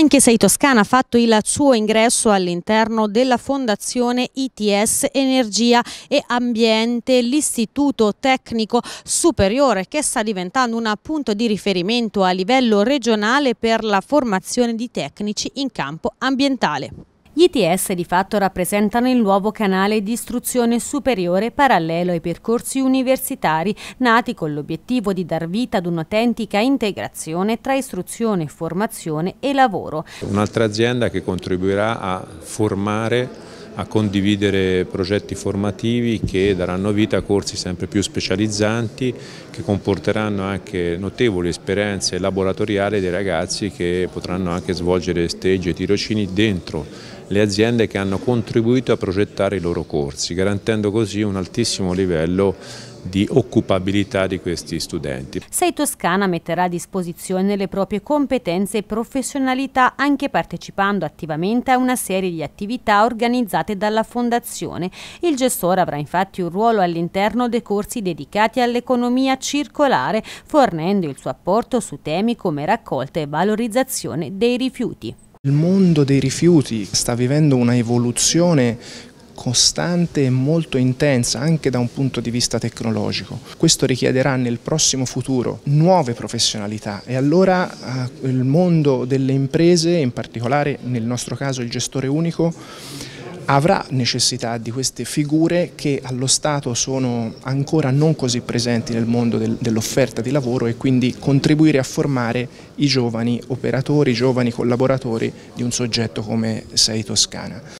Anche Sei Toscana ha fatto il suo ingresso all'interno della fondazione ITS Energia e Ambiente, l'istituto tecnico superiore che sta diventando un punto di riferimento a livello regionale per la formazione di tecnici in campo ambientale. Gli ITS di fatto rappresentano il nuovo canale di istruzione superiore parallelo ai percorsi universitari, nati con l'obiettivo di dar vita ad un'autentica integrazione tra istruzione, formazione e lavoro. Un'altra azienda che contribuirà a formare a condividere progetti formativi che daranno vita a corsi sempre più specializzanti che comporteranno anche notevoli esperienze laboratoriali dei ragazzi che potranno anche svolgere stage e tirocini dentro le aziende che hanno contribuito a progettare i loro corsi, garantendo così un altissimo livello di occupabilità di questi studenti. Sei Toscana metterà a disposizione le proprie competenze e professionalità anche partecipando attivamente a una serie di attività organizzate dalla Fondazione. Il gestore avrà infatti un ruolo all'interno dei corsi dedicati all'economia circolare, fornendo il suo apporto su temi come raccolta e valorizzazione dei rifiuti. Il mondo dei rifiuti sta vivendo una evoluzione costante e molto intensa anche da un punto di vista tecnologico. Questo richiederà nel prossimo futuro nuove professionalità e allora eh, il mondo delle imprese, in particolare nel nostro caso il gestore unico, avrà necessità di queste figure che allo Stato sono ancora non così presenti nel mondo del, dell'offerta di lavoro e quindi contribuire a formare i giovani operatori, i giovani collaboratori di un soggetto come Sei Toscana.